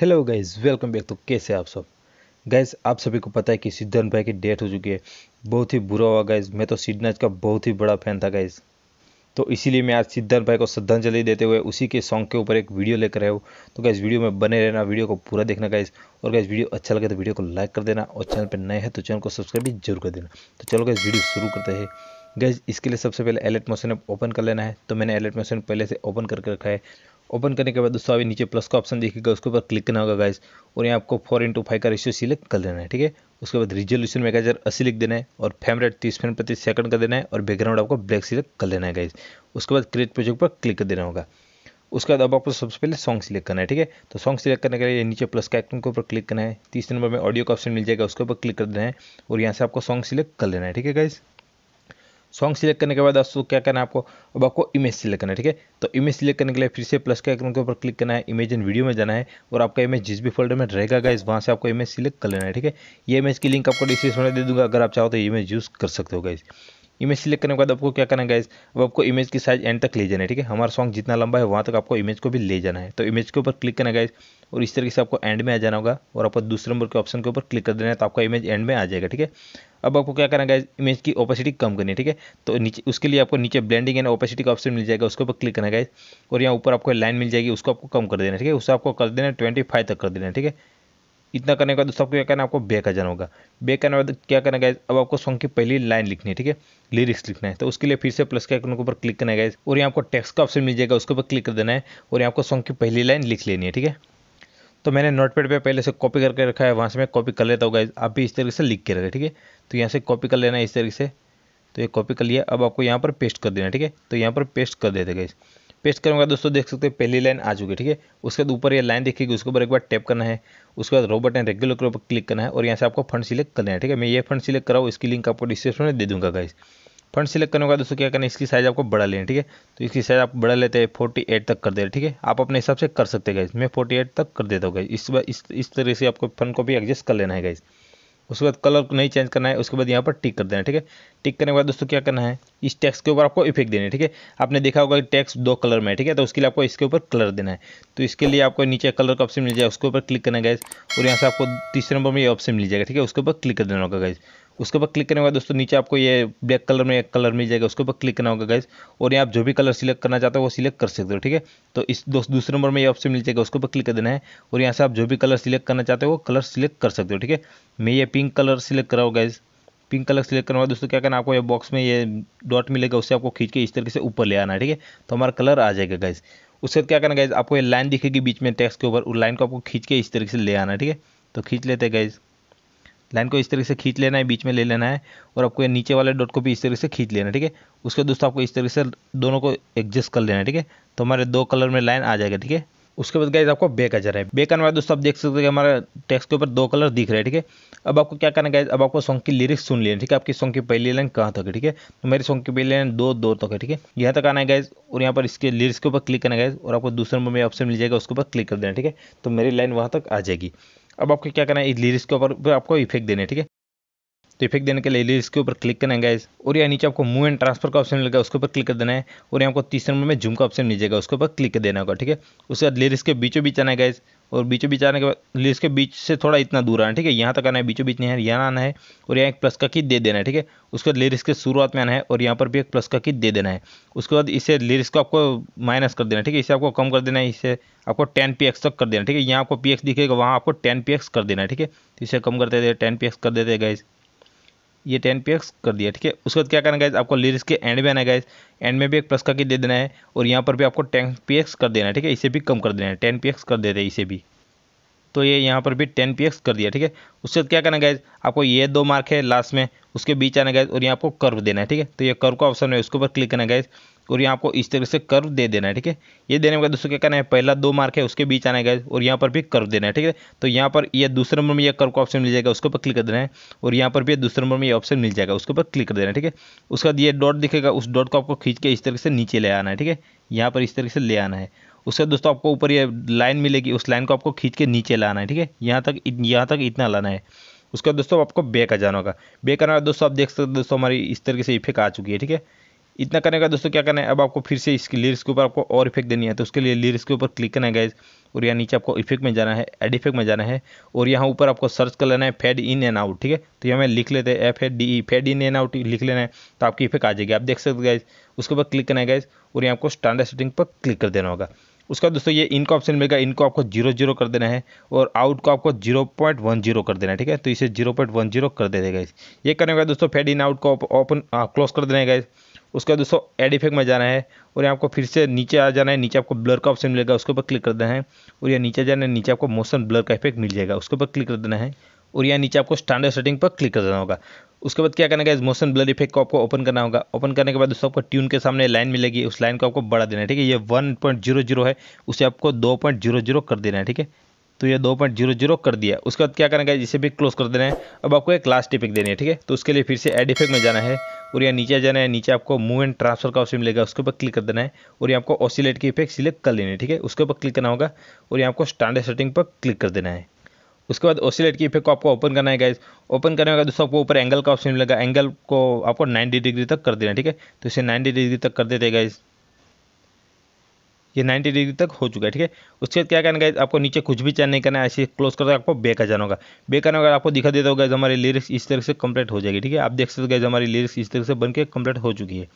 hello guys welcome back तो कैसे आप सब गाइज आप सभी को पता है कि सिद्धन भाई की डेथ हो चुकी है बहुत ही बुरा हुआ गाइज मैं तो सिद्धनाथ का बहुत ही बड़ा फैन था गाइज तो इसीलिए मैं आज सिद्धन भाई को श्रद्धांजलि देते हुए उसी के सॉन्ग के ऊपर एक वीडियो लेकर आया हूँ तो गाइज वीडियो में बने रहना वीडियो को पूरा देखना गाइज और गाइज वीडियो अच्छा लगे तो वीडियो को लाइक कर देना और चैनल पर नए हैं तो चैनल को सब्सक्राइब भी जरूर कर देना तो चलो गाइज वीडियो शुरू करते हैं गैज इसके लिए सबसे पहले एलेट मोशन ओपन कर लेना है तो मैंने एलेट मोशन पहले से ओपन करके रखा है ओपन करने के बाद दोस्तों अभी नीचे प्लस का ऑप्शन देखिएगा उसके ऊपर क्लिक करना होगा गाइज और यहाँ आपको फोर इंटू फाइव का रेशियो सिलेक्ट कर देना है ठीक है उसके बाद रिजोल्यूशन मेगा हजार अस्सी लिख देना है और फ्रेम रेट तीस फ्रेम प्रति सेकंड कर देना है और बैकग्राउंड आपको ब्लैक सिलेक्ट कर लेना है गाइज उसके बाद क्रिएट प्रोजेक्ट पर क्लिक कर देना होगा उसके बाद अब आपको सबसे पहले सॉन्ग सिलेक्ट करना है ठीक है तो सॉन्ग सिलेक्ट करने के लिए नीचे प्लस का आइकन के ऊपर क्लिक करना है तीसरे नंबर में ऑडियो का ऑप्शन मिल जाएगा उसके ऊपर क्लिक कर देना है और यहाँ से आपको सॉन्ग सिलेक्ट कर लेना है ठीक है गाइज़ सॉन्ग सिलेक्ट करने के बाद दोस्तों क्या करना है आपको अब आपको इमेज सिलेक्ट करना है ठीक है तो इमेज सिलेक्ट करने के लिए फिर से प्लस के आइकन के ऊपर क्लिक करना है इमेज एंड वीडियो में जाना है और आपका इमेज जिस भी फोल्डर में रहेगा गाइज वहाँ से आपको इमेज सिलेक्ट कर लेना है ठीक है ये इमेज की लिंक आपको डिस्क्रिप्शन में दे दूंगा अगर आप चाहो तो इमेज यूज़ कर सकते हो गाइज इमेज सिलेक्ट करने के बाद आपको क्या करना है गाइज अब आपको इमेज की साइज एंड तक ले जाना है ठीक है हमारा सॉन्ग जितना लंबा है वहाँ तक आपको इमेज को भी ले जाना है तो इमेज के ऊपर क्लिक करना है गाइज और इस तरीके से आपको एंड में आ जाना होगा और आपको दूसरे नंबर के ऑप्शन के ऊपर क्लिक कर देना है तो आपका इमेज एंड में आ जाएगा ठीक है अब आपको क्या करना है गाइज इमेज की ओपेसिटी कम करनी है ठीक है तो नीचे उसके लिए आपको नीचे ब्लेंडिंग एंड ओपेसिटी का ऑप्शन मिल जाएगा उसके ऊपर क्लिक करना है गाइज और यहाँ ऊपर आपको लाइन मिल जाएगी उसको आपको कम कर देना है ठीक है उसको आपको कर देना है ट्वेंटी फाइव तक कर देना है ठीक है इतना करने के बाद सबको क्या करना है आपको बैक आ जाना होगा बैक करने के बाद क्या करना है अब आपको सॉन्ग की पहली लाइन लिखनी है ठीक है लिरिक्स लिखना है तो उसके लिए फिर से प्लस के आइकन के ऊपर क्लिक करना है और यहाँ आपको टेक्स का ऑप्शन मिल जाएगा उसके ऊपर क्लिक कर देना है और यहाँ आपको सॉन्ग की पहली लाइन लिख लेनी है ठीक है तो मैंने नोटपैड पे पहले से कॉपी करके रखा है वहाँ से मैं कॉपी कर लेता हूँ गाइज आप भी इस तरीके से लिख के रखें ठीक है तो यहाँ से कॉपी कर लेना है इस तरीके से तो ये कॉपी कर लिया अब आपको यहाँ पर पेस्ट कर देना ठीक है तो यहाँ पर पेस्ट कर देते गाइज पेस्ट करूँगा दोस्तों देख सकते हैं पहली लाइन आ चुकी है ठीक है उसके बाद ऊपर ये लाइन देखिएगी उसके ऊपर एक बार टैप करना है उसके बाद रोबोट एंड रेगुलर के ऊपर क्लिक करना है और यहाँ से आपको फंड सिलेक्ट करना है ठीक है मैं ये फंड सिलेक्ट कराऊँ इसकी लिंक आपको डिस्क्रिप्शन में दे दूँगा गाइस फंड सिलेक्ट करने का दोस्तों क्या करना है इसकी साइज़ आपको बढ़ा लेना ठीक है तो इसकी साइज़ आप बढ़ा लेते हैं फोर्टी एट तक कर दे ठीक है आप अपने हिसाब से कर सकते हैं गाइज मैं फोर्टी एट तक कर देता हूँ गाइज इस इस इस तरह से आपको फंड को भी एडजस्ट कर लेना है गाइज़ उसके बाद कलर को नहीं चेंज करना है उसके बाद यहाँ पर टिक कर देना ठीक है टिक करने के बाद दोस्तों क्या करना है इस टैक्स के ऊपर आपको इफेक्ट देना है ठीक है आपने देखा होगा कि टैक्स दो कलर में है ठीक है तो उसके लिए आपको इसके ऊपर कलर देना है तो इसके लिए आपको नीचे कलर का ऑप्शन मिल जाएगा उसके ऊपर क्लिक करना गैस और यहाँ से आपको तीसरे नंबर में ये ऑप्शन मिल जाएगा ठीक है उसके ऊपर क्लिक कर देना होगा गैस उसके ऊपर क्लिक करने के बाद दोस्तों नीचे आपको ये ब्लैक कलर में एक कलर मिल जाएगा उसके ऊपर क्लिक करना होगा गैस और यहाँ आप जो भी कलर सिलेक्ट करना चाहते हो वो सिलेक्ट कर सकते हो ठीक है तो इस दूसरे नंबर में ये ऑप्शन मिल जाएगा उसके ऊपर क्लिक कर देना है और यहाँ से आप जो भी कलर सिलेक्ट करना चाहते हो वो कलर सिलेक्ट कर सकते हो ठीक है मैं ये पिंक कलर सिलेक्ट कर रहा हूँ पिंक कलर सिलेक्ट करने दोस्तों क्या करना आपको ये बॉक्स में ये डॉट मिलेगा उससे आपको खींच के इस तरीके से ऊपर ले आना है ठीक है तो हमारा कलर आ जाएगा गैस उसके बाद क्या करना गैस आपको ये लाइन दिखेगी बीच में टेक्स के ऊपर उस लाइन को आपको खींच के इस तरीके से ले आना ठीक है तो खींच लेते हैं लाइन को इस तरीके से खींच लेना है बीच में ले लेना है और आपको ये नीचे वाले डॉट को भी इस तरीके से खींच लेना है ठीक है उसके दोस्तों आपको इस तरीके से दोनों को एडजस्ट कर लेना है ठीक है तो हमारे दो कलर में लाइन आ जाएगा ठीक है उसके बाद गाइज आपको बेक आ जा रहा है बेक आने वाले दोस्तों आप देख सकते हैं कि हमारे टेक्स्ट के ऊपर दो कलर दिख रहा है ठीक है अब आपको क्या करना गाइज अब आपको सॉन्ग की लिरिक्स सुन लेनी ठीक है आपकी सॉन्ग की पहली लाइन कहाँ तक है ठीक है तो मेरी सॉन्ग की पहली लाइन दो दो तक है ठीक है यहाँ तक आना है गाइज और यहाँ पर इसके लिरिक्स के ऊपर क्लिक करना गाइज और आपको दूसरे नंबर में ऑप्शन मिल जाएगा उसके ऊपर क्लिक कर देना ठीक है तो मेरी लाइन वहाँ तक आ जाएगी अब आपको क्या करना है लिरिक्स के ऊपर आपको इफेक्ट देने ठीक है तो इफेक्ट देने के लिए लिरिक्स के ऊपर क्लिक करना है गाइज और यहाँ नीचे आपको मूव एंड ट्रांसफर का ऑप्शन मिलेगा उसके ऊपर क्लिक कर देना है और यहाँ आपको तीसरे नंबर में जूम का ऑप्शन मिल जाएगा उसके ऊपर क्लिक देना होगा ठीक है उसके बाद लिरिक्स के बीचों बीच आना है गाइज और बीचों बीच आने के बाद मतलब इसके बीच से थोड़ा इतना दूर आना ठीक है यहाँ तक आना है बीचों बीच नहीं है यहाँ आना है और यहाँ एक प्लस का की दे देना है ठीक है उसके बाद लिरिक्स के शुरुआत में आना है और यहाँ पर भी एक प्लस का की दे देना है उसके बाद इसे लिरिक्स को आपको माइनस कर देना है ठीक है इसे आपको कम कर देना है इसे आपको टेन पी तक कर देना ठीक है यहाँ आपको पी दिखेगा वहाँ आपको टेन पी कर देना है ठीक है इसे कम करते थे टेन पी कर देते गाइज़ ये टेन पी एक्स कर दिया ठीक है उसके बाद क्या करना गाइज आपको लिरिक्स के एंड में आना गाइज एंड में भी एक प्लस की दे देना है और यहाँ पर भी आपको टेन पी एक्स कर देना है ठीक है इसे भी कम कर देना है टेन पी एक्स कर देते हैं इसे भी तो ये यहाँ पर भी टेन पी एक्स कर दिया ठीक है उसके बाद क्या करना गाइज आपको ये दो मार्क है लास्ट में उसके बीच आना गाइज और यहाँ आपको कर्व देना है ठीक है तो ये कर्व का ऑप्शन है उसके ऊपर क्लिक करना गाइज और यहाँ आपको इस तरीके से कर्व दे देना है ठीक है ये देने के बाद दोस्तों क्या करना है पहला दो मार्क है उसके बीच आना है और यहाँ पर भी कर्व देना है ठीक है तो यहाँ पर ये दूसरे नंबर में ये कर्व का ऑप्शन मिल जाएगा उसके ऊपर क्लिक कर देना है और यहाँ पर भी दूसरे नंबर में ये ऑप्शन मिल जाएगा उसके ऊपर क्लिक कर देना है ठीक है उसके बाद ये डॉट दिखेगा उस डॉट को आपको खींच के इस तरीके से नीचे ले आना है ठीक है यहाँ पर इस तरीके से ले आना है उसके दोस्तों आपको ऊपर ये लाइन मिलेगी उस लाइन को आपको खींच के नीचे लाना है ठीक है यहाँ तक यहाँ तक इतना लाना है उसके बाद दोस्तों आपको बेक आ जाना होगा बेक आना दोस्तों आप देख सकते हो दोस्तों हमारी इस तरीके से इफेक्ट आ चुकी है ठीक है इतना करने का दोस्तों क्या करना है अब आपको फिर से इसकी लिरिक्स के ऊपर आपको और इफेक्ट देनी है तो उसके लिए लिरिक्स के ऊपर क्लिक करना है गाइज और यहाँ नीचे आपको इफेक्ट में जाना है एड इफेक्ट में जाना है और यहाँ ऊपर आपको सर्च कर लेना है फेड इन एंड आउट ठीक है तो यहाँ मैं लिख लेते हैं F A D E fade in and out लिख लेना है तो आपकी इफेक्ट आ जाएगी आप देख सकते गाइज उसके ऊपर क्लिक करना है गाइज और यहाँ आपको स्टैंडर्ड सेटिंग पर क्लिक कर देना होगा उसका दोस्तों ये इनको ऑप्शन मिलेगा इनको आपको जीरो जीरो कर देना है और आउट को आपको जीरो पॉइंट वन जीरो कर देना है ठीक है तो इसे जीरो पॉइंट वन जीरो कर दे देगा इस ये करने के बाद दोस्तों फेड इन आउट को ओपन क्लोज कर देना है गाइज उसके बाद दोस्तों एड इफेक्ट में जाना है और यहाँ आपको फिर से नीचे आ जाना है नीचे आपको ब्लर का ऑप्शन मिलेगा उसके ऊपर क्लिक कर देना है और यहाँ नीचे जाना है नीचे आपको मोशन ब्लर का इफेक्ट मिल जाएगा उसके ऊपर क्लिक कर देना है और यहाँ नीचे आपको स्टैंडर्ड सेटिंग पर क्लिक कर देना होगा उसके बाद क्या करना है मोशन ब्लर इफेक्ट को आपको ओपन करना होगा ओपन करने के बाद दोस्तों आपको ट्यून के सामने लाइन मिलेगी उस लाइन को आपको बढ़ा देना है ठीक है ये वन पॉइंट जीरो जीरो है उसे आपको दो पॉइंट जीरो जीरो कर देना है ठीक है तो ये दो पॉइंट जीरो जीरो कर दिया उसके बाद क्या करना है इसे भी क्लोज कर देना है अब आपको एक लास्ट इफेक्ट देनी है ठीक है तो उसके लिए फिर से एड इफेक्ट में जाना है और यहाँ नीचे जाना है नीचे आपको मूव एंड ट्रांसफर का ऑप्शन मिलेगा उसके ऊपर क्लिक कर देना है और यहाँ आपको ऑसिलेट की इफेक्ट सिलेक्ट कर लेना है ठीक है उसके ऊपर क्लिक करना होगा और यहाँ आपको स्टैंडर्ड सेटिंग पर क्लिक कर देना है उसके बाद ऑसिलेट की इफेक्ट को आपको ओपन करना है गाइज ओपन करने का दोस्तों आपको ऊपर एंगल का ऑप्शन मिलेगा एंगल को आपको 90 डिग्री तक कर देना है ठीक है तो इसे 90 डिग्री तक कर देते हैं गाइज़ ये 90 डिग्री तक हो चुका है ठीक है उसके बाद क्या करना है आपको नीचे कुछ भी चेंज नहीं करना है ऐसे क्लोज करके आपको बे आ जाना होगा बे करना अगर आपको दिखा देता होगा हमारी लिरिक्स इस तरह से कंप्लीट हो जाएगी ठीक है आप देख सकते हो गए हमारी लिरिक्स इस तरह से बन के कंप्लीट हो चुकी है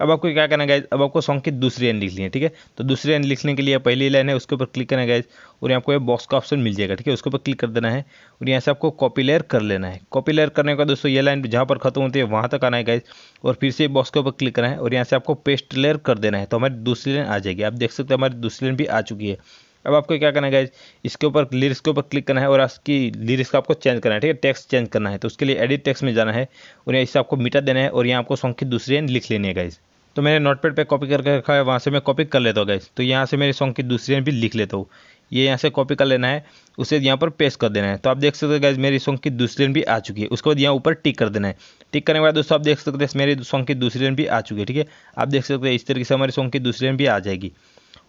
अब आपको क्या करना गाइज अब आपको सॉन्ग की दूसरी एंड लिखनी है ठीक है तो दूसरी एंड लिखने के लिए पहली लाइन है उसके ऊपर क्लिक करना गाइज और यहाँ आपको ये बॉक्स का ऑप्शन मिल जाएगा ठीक है उसके ऊपर क्लिक कर देना है और यहाँ से आपको कॉपी लेयर कर लेना है कॉपी लेयर करने के बाद दोस्तों ये लाइन जहाँ पर खत्म होती है वहाँ तक आना है गाइज और फिर से बॉक्स के ऊपर क्लिक करना है और यहाँ से आपको पेस्ट लेयर कर देना है तो हमारी दूसरी लाइन आ जाएगी आप देख सकते हैं हमारी दूसरी लाइन भी आ चुकी है अब आपको क्या करना है गाइज इसके ऊपर लिरिक्स के ऊपर क्लिक करना है और इसकी लिरिक्स का आपको चेंज करना है ठीक है टेक्स्ट चेंज करना है तो उसके लिए एडिट टेक्स्ट में जाना है और यहाँ इसे आपको मीटर देना है और यहाँ आपको सॉन्ग की दूसरी लाइन लिख लेनी है गाइज तो मैंने नोटपैड पे कॉपी करके रखा है वहाँ से मैं कॉपी कर लेता हूँ गाइज तो यहाँ से मेरे सॉन्ग की दूसरी लाइन भी लिख लेता हूँ ये यहाँ से कॉपी कर लेना है उसे यहाँ पर पेस्ट कर देना है तो आप देख सकते हो गाइज मेरी सॉन्ग की दूसरी लाइन भी आ चुकी है उसके बाद यहाँ ऊपर टिक कर देना है टिक करने के बाद दोस्तों आप देख सकते हैं मेरी सॉन्ग की दूसरी लाइन भी आ चुकी है ठीक है आप देख सकते हैं इस तरीके से हमारी सॉन्ग की दूसरी लाइन भी आ जाएगी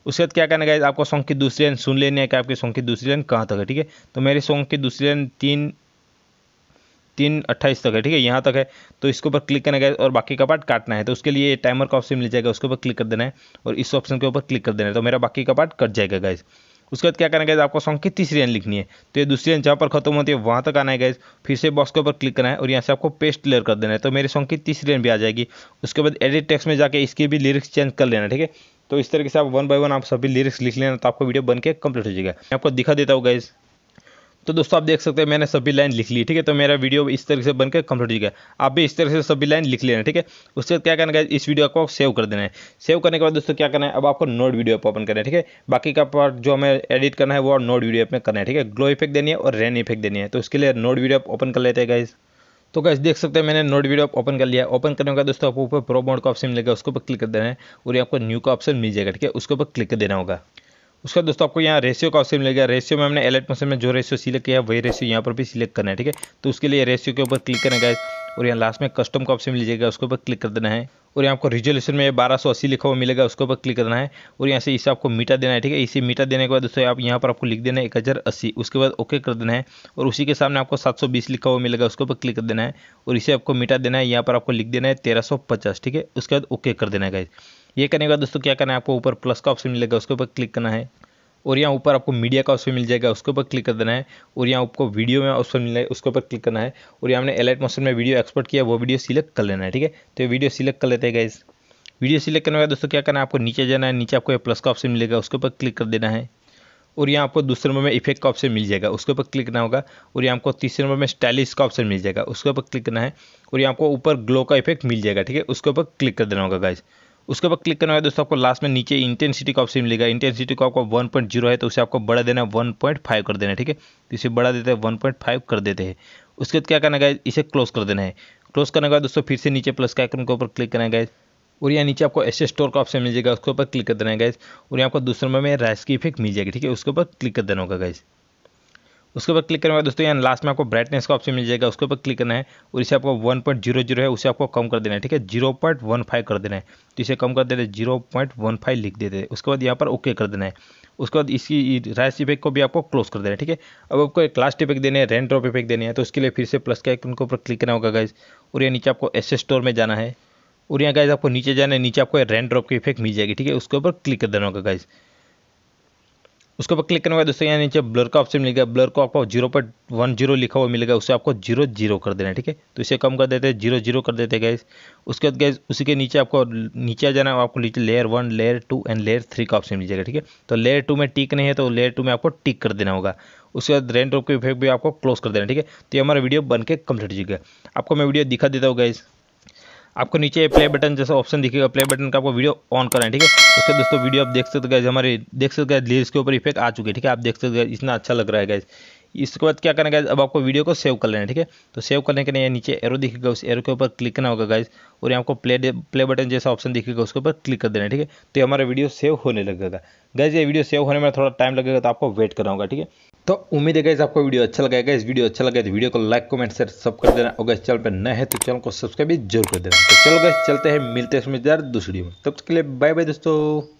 उसके बाद क्या करना गाइज आपको सॉन्ग की दूसरी लाइन सुन लेनी है कि आपकी सॉन्ग की दूसरी लाइन कहाँ तक है ठीक है तो मेरे सॉन्ग की दूसरी लाइन तीन तीन अट्ठाईस तक है ठीक है यहाँ तक है तो इसके ऊपर क्लिक करना गाइज और बाकी का पार्ट काटना है तो उसके लिए टाइमर का ऑप्शन मिल जाएगा उसके ऊपर क्लिक कर देना है और इस ऑप्शन के ऊपर क्लिक कर देना है तो मेरा बाकी का पार्ट कट जाएगा गाइज उसके बाद क्या करना गाइज आपको सॉन्ग की तीसरी लाइन लिखनी है तो ये दूसरी लाइन जहाँ पर खत्म होती है वहाँ तक आना है गाइज फिर से बॉक्स के ऊपर क्लिक करना है और यहाँ से आपको पेस्ट क्लियर कर देना है तो मेरे सॉन्ग की तीसरी लाइन भी आ जाएगी उसके बाद एडिट टेक्स्ट में जाके इसकी भी लिरिक्स चेंज कर लेना ठीक है तो इस तरीके से आप वन बाय वन आप सभी लिरिक्स लिख लेना तो आपको वीडियो बन के कम्प्लीट हो जाएगा मैं आपको दिखा देता हूँ गाइज़ तो दोस्तों आप देख सकते हैं मैंने सभी लाइन लिख ली ठीक है तो मेरा वीडियो इस तरीके से बनकर कंप्लीट हो गया आप भी इस तरह से सभी लाइन लिख लेना ठीक है उसके बाद क्या करना है इस वीडियो को सेव कर देना है सेव करने के बाद दोस्तों क्या करना है अब आपको नोट वीडियो ऐप ओपन करना है ठीक है बाकी का पार्ट जो हमें एडिट करना है वो नोट वीडियो ऐप में करना है ठीक है ग्लो इफेक्ट देनी है और रेन इफेक्ट देनी है तो उसके लिए नोट वीडियो ऐप ओपन कर लेते हैं गाइज़ तो कैसे देख सकते हैं मैंने नोट वीडियो ओपन कर लिया ओपन करने का दोस्तों आपको ऊपर प्रो मोड का ऑप्शन मिलेगा उसके ऊपर क्लिक कर देना है और ये आपको न्यू का ऑप्शन मिल जाएगा ठीक है उसके ऊपर क्लिक देना होगा उसका दोस्तों आपको यहाँ रेशियो का ऑप्शन मिलेगा रेशियो में हमने एलर्ट मौसम में जो रेशियो सिलेक्ट किया वही रेशियो यहाँ पर भी सिलेक्ट करना है ठीक है तो उसके लिए रेशियो के ऊपर क्लिक करना है और यहाँ लास्ट में कस्टम का ऑप्शन लीजिएगा उसके ऊपर क्लिक कर देना है और यहाँ आपको रिजोल्यूशन में बारह सौ अस्सी लिखा हुआ मिलेगा उसके ऊपर क्लिक करना है और यहाँ से इसे आपको मीटा देना है ठीक है इसे मीटा देने के बाद दोस्तों आप यहाँ पर आपको लिख देना है एक हज़ार अस्सी उसके बाद ओके कर देना है और उसी के सामने आपको सात सौ बीस लिखा हुआ मिलेगा उसके ऊपर क्लिक कर देना है और इसे आपको मीटा देना है यहाँ पर आपको लिख देना है तेरह सौ पचास ठीक है उसके बाद ओके कर देना है ये करने के बाद दोस्तों क्या करना है आपको ऊपर प्लस का ऑप्शन मिलेगा उसके ऊपर क्लिक करना है और यहाँ ऊपर आपको मीडिया का ऑप्शन मिल जाएगा उसके ऊपर क्लिक कर देना है और यहाँ आपको वीडियो में ऑप्शन मिल जाएगा उसके ऊपर क्लिक करना है और यहाँ हमने एलाइट मोशन में वीडियो एक्सपोर्ट किया वो वीडियो सिलेक्ट कर लेना है ठीक है तो वीडियो सिलेक्ट कर लेते हैं गाइज़ वीडियो सिलेक्ट करने के बाद दोस्तों क्या करना है आपको नीचे जाना है नीचे आपको प्लस का ऑप्शन मिलेगा उसके ऊपर क्लिक कर देना है और यहाँ आपको दूसरे नंबर में इफेक्ट का ऑप्शन मिल जाएगा उसके ऊपर क्लिक करना होगा और यहाँ आपको तीसरे नंबर में स्टाइलिश का ऑप्शन मिल जाएगा उसके ऊपर क्लिक करना है और यहाँ आपको ऊपर ग्लो का इफेक्ट मिल जाएगा ठीक है उसके ऊपर क्लिक कर देना होगा गाइज़ उसके बाद क्लिक करने के दोस्तों आपको लास्ट में नीचे इंटेंसिटी का ऑप्शन मिलेगा इंटेंसिटी को आपको वन पॉइंट जीरो है तो उसे आपको बड़ा देना है वन पॉइंट फाइव कर देना है ठीक है तो इसे बड़ा देते हैं वन पॉइंट फाइव कर देते हैं उसके बाद क्या करना है इसे क्लोज कर देना है क्लोज करने के बाद दोस्तों फिर से नीचे प्लस का आइकन के ऊपर क्लिक करना है और यहाँ नीचे आपको एस स्टोर का ऑप्शन मिल जाएगा उसके ऊपर क्लिक कर देना है गैस और यहाँ आपको दूसरे में राइस की इफेक्ट मिल जाएगी ठीक है उसके ऊपर क्लिक कर देना होगा गैस उसके ऊपर क्लिक करने के बाद दोस्तों यहाँ लास्ट में आपको ब्राइटनेस का ऑप्शन मिल जाएगा उसके ऊपर क्लिक करना है और इसे आपको वन पॉइंट जीरो जीरो है उसे आपको कम कर देना है ठीक है जीरो पॉइंट वन फाइव कर देना है तो इसे कम कर देते जीरो पॉइंट वन फाइव लिख देते हैं उसके बाद यहाँ पर ओके कर देना है उसके बाद इसकी राइस इफेक्ट को भी आपको क्लोज कर देना है ठीक है अब आपको एक लास्ट इफेक्ट देने हैं रेंट ड्रॉप इफेक्ट देने हैं तो उसके लिए फिर से प्लस के एक के ऊपर क्लिक करना होगा गाइज और यहाँ नीचे आपको एस स्टोर में जाना है और यहाँ गाइज आपको नीचे जाना है नीचे आपको रेंट ड्रॉप की इफेक्ट मिल जाएगी ठीक है उसके ऊपर क्लिक कर देना होगा गाइज़ उसके ऊपर क्लिक करने के बाद दोस्तों यहाँ नीचे ब्लर का ऑप्शन मिलेगा ब्लर को आपको जीरो पॉइंट वन जीरो लिखा हुआ मिलेगा उसे आपको जीरो जीरो कर देना है ठीक है तो इसे कम कर देते हैं जीरो जीरो कर देते गैस उसके बाद गैस उसी के नीचे आपको नीचे आ जाना आपको नीचे layer one layer two and layer three का ऑप्शन मिल जाएगा ठीक है तो लेयर टू में टिक नहीं है तो लेयर टू में आपको टिक कर देना होगा उसके बाद रेंट ड्रॉप के इफेक्ट भी आपको क्लोज कर देना ठीक है तो ये हमारा वीडियो बन के कम्प्लीट हो जाएगा आपको मैं वीडियो दिखा देता हूँ गैस आपको नीचे प्ले बटन जैसा ऑप्शन दिखेगा प्ले बटन का आपको वीडियो ऑन करना है ठीक है उसके दोस्तों वीडियो आप देख सकते गए हमारे देख सकते गए लेज के ऊपर इफेक्ट आ चुके हैं ठीक है आप देख सकते इतना अच्छा लग रहा है गैस इसके बाद क्या करना है अब आपको वीडियो को सेव कर लेना है ठीक है तो सेव करने के लिए नीचे एरो दिखेगा उस एरो के ऊपर क्लिक करना होगा गाइज और यहाँ आपको प्ले प्ले बटन जैसा ऑप्शन दिखेगा उसके ऊपर क्लिक कर देना है ठीक है तो हमारा वीडियो सेव होने लगेगा गैस ये वीडियो सेव होने में थोड़ा टाइम लगेगा तो आपको वेट करना होगा ठीक है तो उम्मीद है गैस आपको वीडियो अच्छा लगा इस वीडियो अच्छा लगा तो वीडियो को लाइक कमेंट शेयर सब कर देना और गैस चैनल पर नए हैं तो चैनल को सब्सक्राइब भी जरूर कर देना तो चलो गैस चलते हैं मिलते हैं समझदार दूसरी में तब तक के लिए बाय बाय दोस्तों